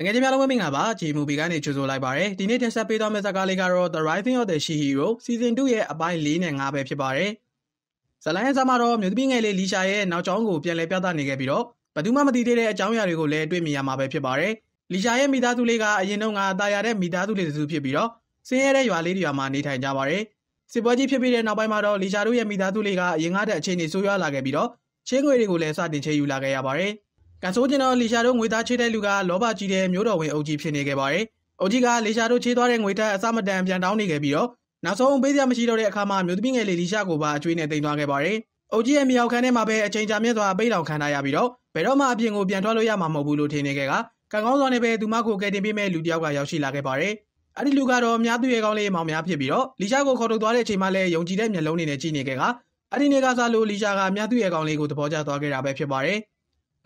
တကယ်ကြီးများလုံးမင်္ဂလာပါဂျီမူဘီကနေကြိုဆိုလိုက်ပါရယ်ဒီနေ့တင်ဆက်ပေးသွားမယ့်ဇာတ်ကားလေးကတော့ The Rising of the She-Hero Season 2ရဲ့အပိုင်း၄နဲ့၅ပဲဖြစ်ပါတယ်ဇာတ်လမ်းရဲ့ဆမှာတော့မြို့သမီးငယ်လေးလီရှာရဲ့နောက်ကျောင်းကိုပြန်လည်ပြသနေခဲ့ပြီးတော့ဘသူမှမသိသေးတဲ့အကြောင်းအရာတွေကိုလည်းတွေ့မြင်ရမှာပဲဖြစ်ပါတယ်လီရှာရဲ့မိသားစုလေးကအရင်တုန်းကအသာရတဲ့မိသားစုလေးတစ်စုဖြစ်ပြီးတော့ဆင်းရဲတဲ့ရွာလေးတွေရွာမှာနေထိုင်ကြပါတယ်စစ်ပွဲကြီးဖြစ်ပြီးတဲ့နောက်ပိုင်းမှာတော့လီရှာတို့ရဲ့မိသားစုလေးကအရင်ကတည်းကအခြေအနေဆိုးရွားလာခဲ့ပြီးတော့ချင်းငွေတွေကိုလည်းစတင်ချေယူလာခဲ့ရပါတယ်။ကန်ဆိုးကျင်တော့လီရှာတို့ငွေသားချေးတဲ့လူကလောဘကြီးတဲ့မျိုးတော်ဝင်အုပ်ကြီးဖြစ်နေခဲ့ပါတယ်။အုပ်ကြီးကလီရှာတို့ချေးသွားတဲ့ငွေထက်အစမတန်ပြန်တောင်းနေခဲ့ပြီးတော့နောက်ဆုံးပေးစရာမရှိတော့တဲ့အခါမှာမျိုးသမီးငယ်လေးလီရှာကိုပါအကျွေးနဲ့တင်သွားခဲ့ပါတယ်။အုပ်ကြီးရဲ့မြောက်ခန်းထဲမှာပဲအချိန်ကြာမြင့်စွာပိတ်လောင်ခံထားရပြီးတော့ဘယ်တော့မှအပြင်ကိုပြန်ထွက်လို့ရမှာမဟုတ်ဘူးလို့ထင်နေခဲ့ကကံကောင်းစွာနဲ့ပဲသူမကိုကယ်တင်ပေးမဲ့လူတစ်ယောက်ကရောက်ရှိလာခဲ့ပါတယ်။အဲ့ဒီလူကတော့အများသူရဲ့ကောင်းလေးမောင်များဖြစ်ပြီးတော့လီရှာကိုခေါ်ထုတ်သွားတဲ့အချိန်မှလည်းယုံကြည်တဲ့မျက်လုံးတွေနဲ့ကြည့်နေခဲ့ကအဲ့ဒီနေ့ကစားလို့လီရှာကအများသူရဲ့ကောင်းလေးကိုသဘောကျသွားခဲ့တာပဲဖြစ်ပါတယ်။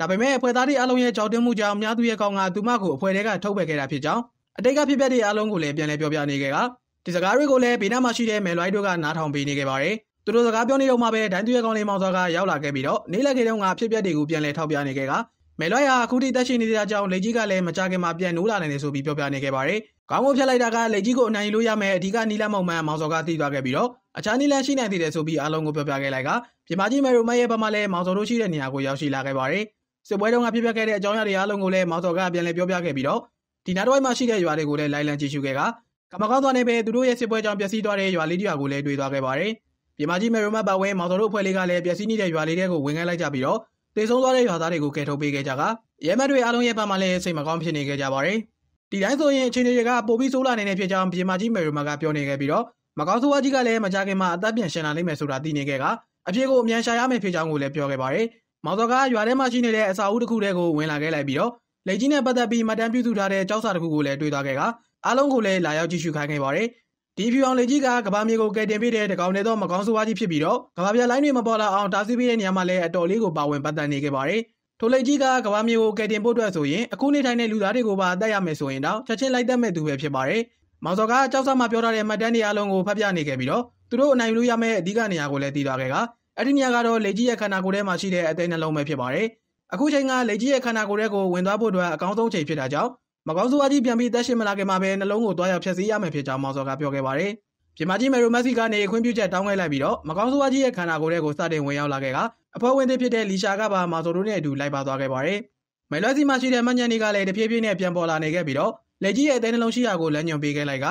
ဒါပေမဲ့အဖွဲ့သားတွေအလုံးရဲ့ကြောက်တင်းမှုကြောင့်အများသူရဲ့ကောင်ကသူမကိုအဖွဲ့ထဲကထုတ်ပယ်ခဲ့တာဖြစ်ကြောင်းအတိတ်ကဖြစ်ပျက်တဲ့အလုံးကိုလည်းပြန်လည်ပြောပြနေခဲ့ကဒီစကားတွေကိုလည်းဘေးနားမှာရှိတဲ့မယ်လွိုင်းတို့ကနားထောင်ပေးနေခဲ့ပါတယ်။သူတို့စကားပြောနေတော့မှပဲဒိုင်းသူရဲ့ကောင်လေးမောင်စွာကရောက်လာခဲ့ပြီးတော့နေလက်ခေတုံးကဖြစ်ပျက်တွေကိုပြန်လည်ထောက်ပြနေခဲ့ကမယ်လွိုင်းဟာအခုထိတက်ရှိနေတဲ့ကြောင့်လက်ကြီးကလည်းမကြခင်မှာပြန်နိုးလာနိုင်တယ်ဆိုပြီးပြောပြနေခဲ့ပါတယ်။ခေါင်းကိုဖြတ်လိုက်တာကလက်ကြီးကိုအနိုင်လို့ရမယ်အဓိကနီလမောင်မှန်မောင်စောကသိသွားခဲ့ပြီးတော့အခြားနီလန်ရှိနိုင်သေးတယ်ဆိုပြီးအားလုံးကိုပြောပြခဲ့လိုက်ကပြမကြီးမယ်ရိုမတ်ရဲ့ဘက်မှလည်းမောင်စောတို့ရှိတဲ့နေရာကိုရောက်ရှိလာခဲ့ပါတယ်။စစ်ပွဲတုန်းကဖြစ်ပျက်ခဲ့တဲ့အကြောင်းအရာတွေအားလုံးကိုလည်းမောင်စောကပြန်လည်ပြောပြခဲ့ပြီးတော့ဒီနားတစ်ဝိုက်မှာရှိတဲ့ရွာတွေကိုလည်းလိုင်လံကြည့်ရှုခဲ့တာကမကောင်းစွာနဲ့ပဲသူတို့ရဲ့စစ်ပွဲကြောင့်ပျက်စီးသွားတဲ့ရွာလေးတရွာကိုလည်းတွေ့သွားခဲ့ပါတယ်။ပြည်မကြီးမေရုံမပါဝဲမောင်စောတို့အဖွဲ့လေးကလည်းပျက်စီးနေတဲ့ရွာလေးတွေကိုဝင်ခဲ့လိုက်ကြပြီးတော့တေဆုံးသွားတဲ့ရွာသားတွေကိုကယ်ထုတ်ပေးခဲ့ကြတာရဲမတ်တွေအားလုံးရဲ့ဘက်မှလည်းစိတ်မကောင်းဖြစ်နေခဲ့ကြပါတယ်။ဒီတိုင်းဆိုရင်အခြေအနေတွေကပိုပြီးဆိုးလာနေတဲ့ဖြစ်ကြောင်းပြည်မကြီးမေရုံမကပြောနေခဲ့ပြီးတော့မကောင်းဆိုးဝါးကြီးကလည်းမကြခင်မှာအသက်ပြန်ရှင်လာလိမ့်မယ်ဆိုတာသိနေခဲ့တာအဖြစ်ကိုအမြန်ရှာရမယ်ဖြစ်ကြောင်းကိုလည်းပြောခဲ့ပါတယ်မောင်စောကရွာထဲမှာရှိနေတဲ့အစာအုပ်တစ်ခုတည်းကိုဝင်လာခဲ့လိုက်ပြီးတော့လက်ကြီးနဲ့ပတ်သက်ပြီးမတန်းပြုစုထားတဲ့ကြောက်စာတစ်ခုကိုလည်းတွေ့သွားခဲ့ကအားလုံးကိုလည်းလာရောက်ကြည့်ရှုခိုင်းခဲ့ပါတယ်။ဒီဖြူအောင်လက်ကြီးကကဘာမြေကိုကယ်တင်ပေးတဲ့တကောင်တဲ့သောမကောင်းဆိုးဝါးကြီးဖြစ်ပြီးတော့ကဘာပြလိုင်းတွေမပေါ်လာအောင်တားဆီးပေးတဲ့နေရာမှာလည်းအတော်လေးကိုပါဝင်ပတ်သက်နေခဲ့ပါတယ်။ထိုလက်ကြီးကကဘာမြေကိုကယ်တင်ဖို့အတွက်ဆိုရင်အခုနေထိုင်တဲ့လူသားတွေကိုပါအသက်ရမယ်ဆိုရင်တော့ချက်ချင်းလိုက်တတ်မဲ့သူပဲဖြစ်ပါတယ်။မောင်စောကကြောက်စာမှာပြောထားတဲ့မှတ်တမ်းတွေအားလုံးကိုဖတ်ပြနေခဲ့ပြီးတော့သူတို့အနိုင်ယူလို့ရမယ့်အဓိကနေရာကိုလည်းတည်သွားခဲ့ကအဲ့ဒီနေရာကတော့လေကြီးရဲ့ခန္ဓာကိုယ်ထဲမှာရှိတဲ့အသေးနှလုံးပဲဖြစ်ပါတယ်။အခုချိန်ကလေကြီးရဲ့ခန္ဓာကိုယ်ထဲကိုဝင်သွားဖို့အတွက်အကောင်းဆုံးချိန်ဖြစ်တာကြောင့်မကောင်းဆိုးဝါးကြီးပြန်ပြီးတက်ရှိမလာခင်မှာပဲနှလုံးကိုတွားရောက်ဖျက်ဆီးရမယ်ဖြစ်ကြောင်းမောင်စောကပြောခဲ့ပါတယ်။ပြမကြီးမယ်ရိုမက်ဆီကနေခွင့်ပြုချက်တောင်းခဲ့လိုက်ပြီးတော့မကောင်းဆိုးဝါးကြီးရဲ့ခန္ဓာကိုယ်ထဲကိုစတင်ဝင်ရောက်လာခဲ့တာအဖွဲ့ဝင်သစ်ဖြစ်တဲ့လီရှာကပါမောင်စောတို့နဲ့အတူလိုက်ပါသွားခဲ့ပါတယ်။မယ်လွက်ဆီမှာရှိတဲ့မညံတွေကလည်းတဖြည်းဖြည်းနဲ့ပြန်ပေါ်လာနေခဲ့ပြီးတော့လေကြီးရဲ့အသေးနှလုံးရှိရာကိုလမ်းညွှန်ပေးခဲ့လိုက်က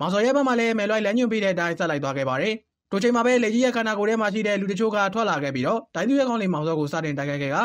မောင်စောရဲ့ဘက်မှာလည်းမယ်လွိုက်လမ်းညွှန်ပေးတဲ့အတိုင်းဆက်လိုက်သွားခဲ့ပါတယ်။တို့ချိန်မှာပဲလေကြီးရဲ့ခန္ဓာကိုယ်ထဲမှာရှိတဲ့လူတချို့ကထွက်လာခဲ့ပြီးတော့ဒိုင်းသူရဲ့ခေါင်းလေးမောင်စောကိုစတင်တိုက်ခိုက်ခဲ့က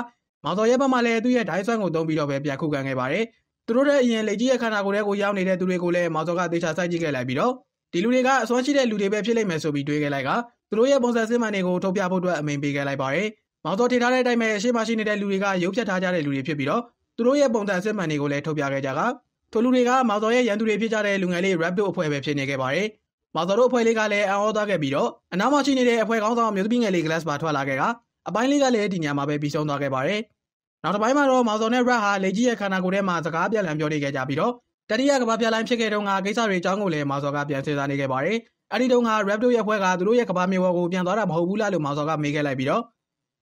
မောင်စောရဲ့ဘက်မှာလည်းသူ့ရဲ့ဒိုင်းဆွမ်းကိုသုံးပြီးတော့ပဲပြန်ခုခံခဲ့ပါတယ်။သူတို့ရဲ့အရင်လေကြီးရဲ့ခန္ဓာကိုယ်ထဲကိုရောက်နေတဲ့သူတွေကိုလည်းမောင်စောကတေချာစိုက်ကြည့်ခဲ့လိုက်ပြီးတော့ဒီလူတွေကအစွမ်းရှိတဲ့လူတွေပဲဖြစ်လိမ့်မယ်ဆိုပြီးတွေးခဲ့လိုက်ကသူတို့ရဲ့ပုံစံစင်မှန်တွေကိုထုတ်ပြဖို့အတွက်အမိန့်ပေးခဲ့လိုက်ပါတယ်။မောင်စောထေထားတဲ့အတိုင်းပဲအရှိမရှိနေတဲ့လူတွေကရုပ်ဖြတ်ထားကြတဲ့လူတွေဖြစ်ပြီးတော့သူတို့ရဲ့ပုံစံစင်မှန်တွေကိုလည်းထုတ်ပြခဲ့ကြတာ။ထိုလူတွေကမောင်စောရဲ့ရန်သူတွေဖြစ်ကြတဲ့လူငယ်လေး Rabbit အဖွဲ့ပဲဖြစ်နေခဲ့ပါတယ်။မာဇာတို့အဖွဲ့လေးကလည်းအံ့ဩသွားခဲ့ပြီးတော့အနားမှာရှိနေတဲ့အဖွဲ့ခေါင်းဆောင်မျိုးသမီးငယ်လေး glass ပါထွက်လာခဲ့ကအပိုင်းလေးကလည်းဒီညမှာပဲပြီးဆုံးသွားခဲ့ပါတယ်။နောက်တစ်ပိုင်းမှာတော့မာဇော်နဲ့ရက်ဟာလေကြီးရဲ့ခန္ဓာကိုယ်ထဲမှာစကားပြန်လည်ပြောနေခဲ့ကြပြီးတော့တတိယကမ္ဘာပြလိုင်းဖြစ်ခဲ့တော့ငါကိစ္စတွေအကြောင်းကိုလည်းမာဇော်ကပြန်စဉ်းစားနေခဲ့ပါတယ်။အဲဒီတုန်းက Raptor ရဲ့ဖွဲ့ကသူတို့ရဲ့ကမ္ဘာမြေပေါ်ကိုပြန်သွားတာမဟုတ်ဘူးလားလို့မာဇော်ကမေးခဲ့လိုက်ပြီးတော့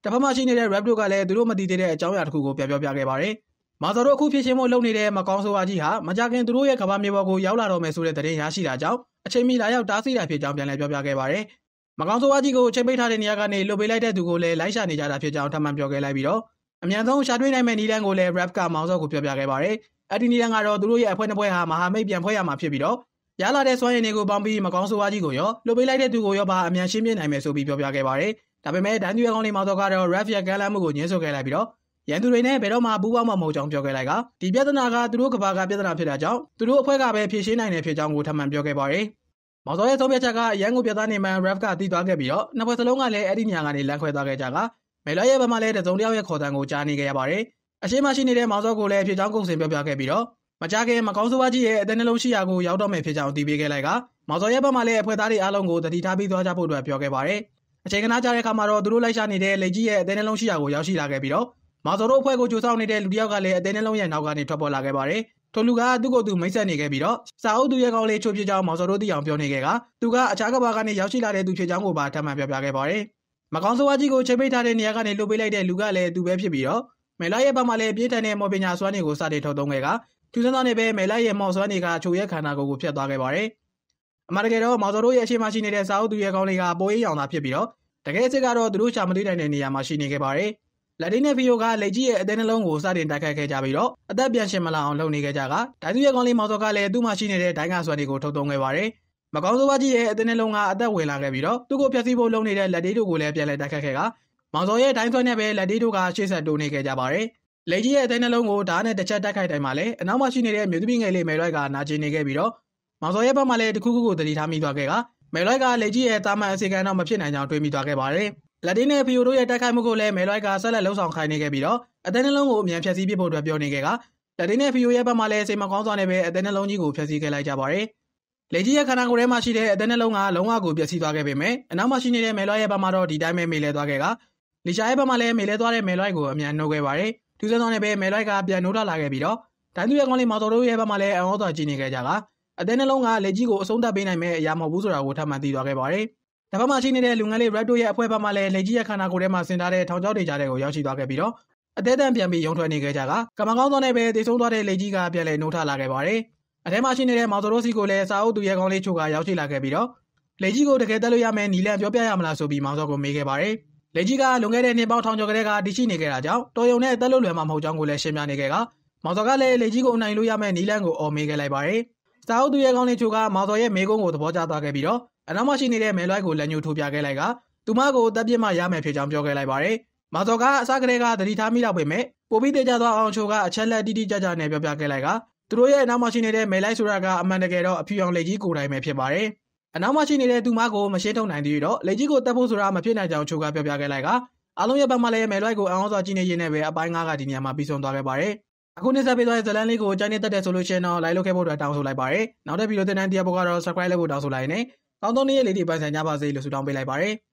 တစ်ဖက်မှာရှိနေတဲ့ Raptor ကလည်းသူတို့မသိသေးတဲ့အကြောင်းအရာတစ်ခုကိုပြန်ပြောပြခဲ့ပါတယ်။မာဇော်တို့အခုဖြစ်ရှင်ဖို့လုပ်နေတဲ့မကောင်းဆိုးဝါးကြီးဟာမကြခင်သူတို့ရဲ့ကမ္ဘာမြေပေါ်ကိုရောက်လာတော့မယ်ဆိုတဲ့သတင်းရရှိတာကြောင့်အချိန်မီလာရောက်တားဆီးတာဖြစ်ကြောင်းပြန်လည်ပြောပြခဲ့ပါတယ်။မကောင်ဆိုဝါကြီးကိုချိန်ပိတ်ထားတဲ့နေရာကနေလွတ်ပေးလိုက်တဲ့သူကိုလည်းလိုက်ရှာနေကြတာဖြစ်ကြောင်းထပ်မံပြောခဲ့လိုက်ပြီးတော့အမြန်ဆုံးရှာတွေ့နိုင်မယ့်နည်းလမ်းကိုလည်း rap ကမောင်စောကိုပြောပြခဲ့ပါတယ်။အဲ့ဒီနည်းလမ်းကတော့သူတို့ရဲ့အဖွဲ့နှစ်ဖွဲ့ဟာမဟာမိတ်ပြန်ဖွဲ့ရမှာဖြစ်ပြီးတော့ရလာတဲ့စွမ်းရည်တွေကိုပေါင်းပြီးမကောင်းဆိုးဝါးကြီးကိုရောလှုပ်ပေးလိုက်တဲ့သူကိုရောပါအမြန်ရှင်းပြနိုင်မယ်ဆိုပြီးပြောပြခဲ့ပါတယ်။ဒါပေမဲ့ဒန်သူရကောင်းလေးမောင်စောကတော့ rap ရကမ်းလမ်းမှုကိုညှင်းဆို့ခဲ့လိုက်ပြီးတော့ရန်သူတွေနဲ့ဘယ်တော့မှပူးပေါင်းမှာမဟုတ်ကြောင်းပြောခဲ့လိုက်ကဒီပြဿနာကသူတို့ကဘာကပြဿနာဖြစ်တာကြောင့်သူတို့အဖွဲ့ကပဲဖြေရှင်းနိုင်တယ်ဖြစ်ကြောင်းကိုထပ်မံပြောခဲ့ပါတယ်။မော်စောရဲ့သုံးပြချက်ကရန်ကုန်ပြဿနာနေမှန် ref ကတီးသွားခဲ့ပြီးတော့နှစ်ဖွဲ့စလုံးကလည်းအဲ့ဒီညကနေလမ်းခွဲသွားခဲ့ကြတာ။မယ်လောရဲ့ဘက်မှလည်းတစုံတယောက်ရဲ့ခေါ်တန်းကိုကြားနေခဲ့ရပါတယ်။အရှိမရှိနေတဲ့မော်စောကိုလည်းဖြေချောင်းကုန်စင်ပြောပြခဲ့ပြီးတော့မကြခင်မကောင်းဆိုးဝါးကြီးရဲ့အသက်နှလုံးရှိရာကိုရောက်တော့မယ်ဖြစ်ကြောင်းတီးပေးခဲ့လိုက်ကမော်စောရဲ့ဘက်မှလည်းအဖွဲ့သားတွေအားလုံးကိုတတိထားပြီးသွားကြဖို့အတွက်ပြောခဲ့ပါတယ်။အချိန်ကနာကြတဲ့အခါမှာတော့သူတို့လိုက်ရှာနေတဲ့လက်ကြီးရဲ့အသေးနှလုံးရှိရာကိုရောက်ရှိလာခဲ့ပြီးတော့မာဇော်တို့အဖွဲ့ကိုကြိုးဆောင်နေတဲ့လူတယောက်ကလည်းအသေးနှလုံးရဲ့နောက်ကနေထွက်ပေါ်လာခဲ့ပါတယ်။ထိုလူကသူ့ကိုယ်သူမိတ်ဆက်နေခဲ့ပြီးတော့စာအုပ်သူရဲ့ကောင်လေးချိုးပြကြောင်းမောင်စော်တို့သိအောင်ပြောနေခဲ့ကသူကအခြားကဘာကနေရောက်ရှိလာတဲ့သူဖြစ်ကြောင်းကိုပါထပ်မံပြောပြခဲ့ပါတယ်။မကောင်းဆိုးဝါးကြီးကိုချိန်ပိတ်ထားတဲ့နေရာကနေလှုပ်ပေးလိုက်တဲ့လူကလည်းသူပဲဖြစ်ပြီးတော့မဲလာရဲ့ဘက်မှာလည်းပြင်းထန်တဲ့မော်ပညာစွမ်းတွေကိုစတင်ထုတ်သုံးခဲ့ကသူစမ်းသောနဲ့ပဲမဲလာရဲ့မော်စွမ်းတွေကချိုရဲ့ခန္ဓာကိုယ်ကိုဖျက်သွားခဲ့ပါတယ်။အမှန်တကယ်တော့မောင်စော်တို့ရဲ့အရှိမရှိနေတဲ့စာအုပ်သူရဲ့ကောင်လေးကပိုးအေးရောင်သာဖြစ်ပြီးတော့တကယ်စစ်ကတော့သူတို့ရှာမတွေ့နိုင်တဲ့နေရာမှာရှိနေခဲ့ပါတယ်။လက်တင်နဲ့ဗီယိုကလက်ကြီးရဲ့အသေးနှလုံးကိုစတင်တိုက်ခိုက်ခဲ့ကြပြီးတော့အသက်ပြန်ရှင်မလာအောင်လုပ်နေခဲ့ကြကဒိုင်းသူရဲ့ကောင်းလေးမောင်စောကလည်းသူ့မှာရှိနေတဲ့ဒိုင်းကဆွဲတွေကိုထုတ်သုံးခဲ့ပါတယ်။မကောင်းဆိုးပါကြီးရဲ့အသေးနှလုံးကအသက်ဝင်လာခဲ့ပြီးတော့သူ့ကိုဖျက်ဆီးဖို့လုပ်နေတဲ့လက်သေးတို့ကိုလည်းပြန်လည်တိုက်ခိုက်ခဲ့ကမောင်စောရဲ့ဒိုင်းဆွဲနဲ့ပဲလက်သေးတို့ကရှေ့ဆက်တိုးနေခဲ့ကြပါတယ်။လက်ကြီးရဲ့အသေးနှလုံးကိုဓာတ်နဲ့တစ်ချက်တိုက်ခိုက်တိုင်းမှာလည်းအနောက်မှာရှိနေတဲ့မြို့သူပြည်ငယ်လေးမယ်ရွိုက်ကနာကျင်နေခဲ့ပြီးတော့မောင်စောရဲ့ဘက်မှာလည်းတခုခုကိုတတိထားမိသွားခဲ့ကမယ်ရွိုက်ကလက်ကြီးရဲ့တာမန်အစီကံတော့မဖြစ်နိုင်ကြောင်းတွေးမိသွားခဲ့ပါတယ်။လက်တင်နဲ့ဖီယိုတို့ရဲ့တိုက်ခိုက်မှုကိုလည်းမဲလွိုက်ကဆက်လက်လှုံ့ဆော်ခိုင်းနေခဲ့ပြီးတော့အသင်းနှလုံးကိုအမြန်ဖျက်ဆီးပစ်ဖို့အတွက်ပြောနေခဲ့ကလက်တင်နဲ့ဖီယိုရဲ့ဘက်မှာလည်းစိတ်မကောင်းစွာနဲ့ပဲအသင်းနှလုံးကြီးကိုဖျက်ဆီးခဲ့လိုက်ကြပါတယ်။လေကြီးရဲ့ခန္ဓာကိုယ်ထဲမှာရှိတဲ့အသင်းနှလုံးကလုံးဝကိုပျက်စီးသွားခဲ့ပေမဲ့အနောက်မှာရှိနေတဲ့မဲလွိုက်ရဲ့ဘက်မှာတော့ဒီတိုင်းပဲမေ့လဲသွားခဲ့ကလီရှာရဲ့ဘက်မှာလည်းမေ့လဲသွားတဲ့မဲလွိုက်ကိုအမြန်နှုတ်ခဲ့ပါတယ်။ဒူးစန်းဆောင်နဲ့ပဲမဲလွိုက်ကပြန်နှုတ်လာလာခဲ့ပြီးတော့တိုင်းသူရဲ့ကောင်းလေးမော်တော်တို့ရဲ့ဘက်မှာလည်းအံ့ဩစွာကြည်နေခဲ့ကြကအသင်းနှလုံးကလေကြီးကိုအဆုံးသတ်ပေးနိုင်မဲ့အရာမဟုတ်ဘူးဆိုတာကိုထပ်မံသိသွားခဲ့ပါတယ်။။တပတ်မှရှိနေတဲ့လူငန်းလေး Raptor ရဲ့အဖွဲ့ဘက်မှလည်းလက်ကြီးရခန္ဓာကိုယ်ထဲမှာဆင်ထားတဲ့ထောင်ချောက်တွေကြားတဲ့ကိုရောက်ရှိသွားခဲ့ပြီးတော့အသေးအံပြန်ပြီးရုံထွက်နေခဲ့ကြတာကမကောင်းသောနဲ့ပဲတည်ဆုံးသွားတဲ့လက်ကြီးကပြန်လည်နှိုးထလာခဲ့ပါတယ်။အထဲမှာရှိနေတဲ့မောင်စိုးစီကိုလည်းစာအုပ်သူရဲကောင်းလေးချိုကရောက်ရှိလာခဲ့ပြီးတော့လက်ကြီးကိုတကယ်တက်လို့ရမယ်နီလန်ပြောပြရမလားဆိုပြီးမောင်စိုးကိုမေးခဲ့ပါတယ်။လက်ကြီးကလွန်ခဲ့တဲ့နှစ်ပေါင်းထောင်ကျော်ကလေးကတည်ရှိနေခဲ့တာကြောင့်တော်ရုံနဲ့တက်လို့လွယ်မှာမဟုတ်ကြောင်းကိုလည်းရှင်းပြနေခဲ့ကမောင်စိုးကလည်းလက်ကြီးကိုအနိုင်လို့ရမယ်နီလန်ကိုအော်မေးခဲ့လိုက်ပါတယ်။စာအုပ်သူရဲကောင်းလေးချိုကမောင်စိုးရဲ့မေးခွန်းကိုသဘောကျသွားခဲ့ပြီးတော့အနောက်မှာရှိနေတဲ့မဲလွိုက်ကိုလက်ညှိုးထိုးပြခဲ့လိုက်ကသူမကိုတပ်ပြစ်မှရမယ်ဖြစ်ကြောင်းပြောခဲ့လိုက်ပါတယ်။မာဇော်ကအစကတည်းကသတိထားမိတော့ပေမဲ့ပိုပြီးတေချာသွားအောင်ချိုကအချက်လက်တိတိကျကျနဲ့ပြောပြခဲ့လိုက်ကသူတို့ရဲ့အနောက်မှာရှိနေတဲ့မဲလိုက်ဆိုတာကအမှန်တကယ်တော့အဖြူအောင်လက်ကြီးကိုယ်တိုင်ပဲဖြစ်ပါတယ်။အနောက်မှာရှိနေတဲ့သူမကိုမရှင်းထုတ်နိုင်သေးတော့လက်ကြီးကိုတက်ဖို့ဆိုတာမဖြစ်နိုင်ကြောင်းချိုကပြောပြခဲ့လိုက်ကအလုံးရဲ့ဘက်မှာလည်းမဲလွိုက်ကိုအအောင်စွာကြည့်နေရင်းနဲ့ပဲအပိုင်းငါးကဒီနေရာမှာပြီးဆုံးသွားခဲ့ပါတယ်။အခုနေ့ဆက်ပေးသွားတဲ့ဇလန်လေးကိုကြိုင်းနေတတ်တယ်ဆိုလို့ရှိရင်တော့ like လုပ်ခဲ့ဖို့အတွက်တောင်းဆိုလိုက်ပါရစေ။နောက်တဲ့ဗီဒီယိုသင်တန်းတရားပေါ်ကတော့ subscribe လုပ်ဖို့တောင်းဆိုလိုက်နေ။ကောင်းသောနေ့ရက်လေးတွေပိုင်ဆိုင်ကြပါစေလို့ဆုတောင်းပေးလိုက်ပါရစေ။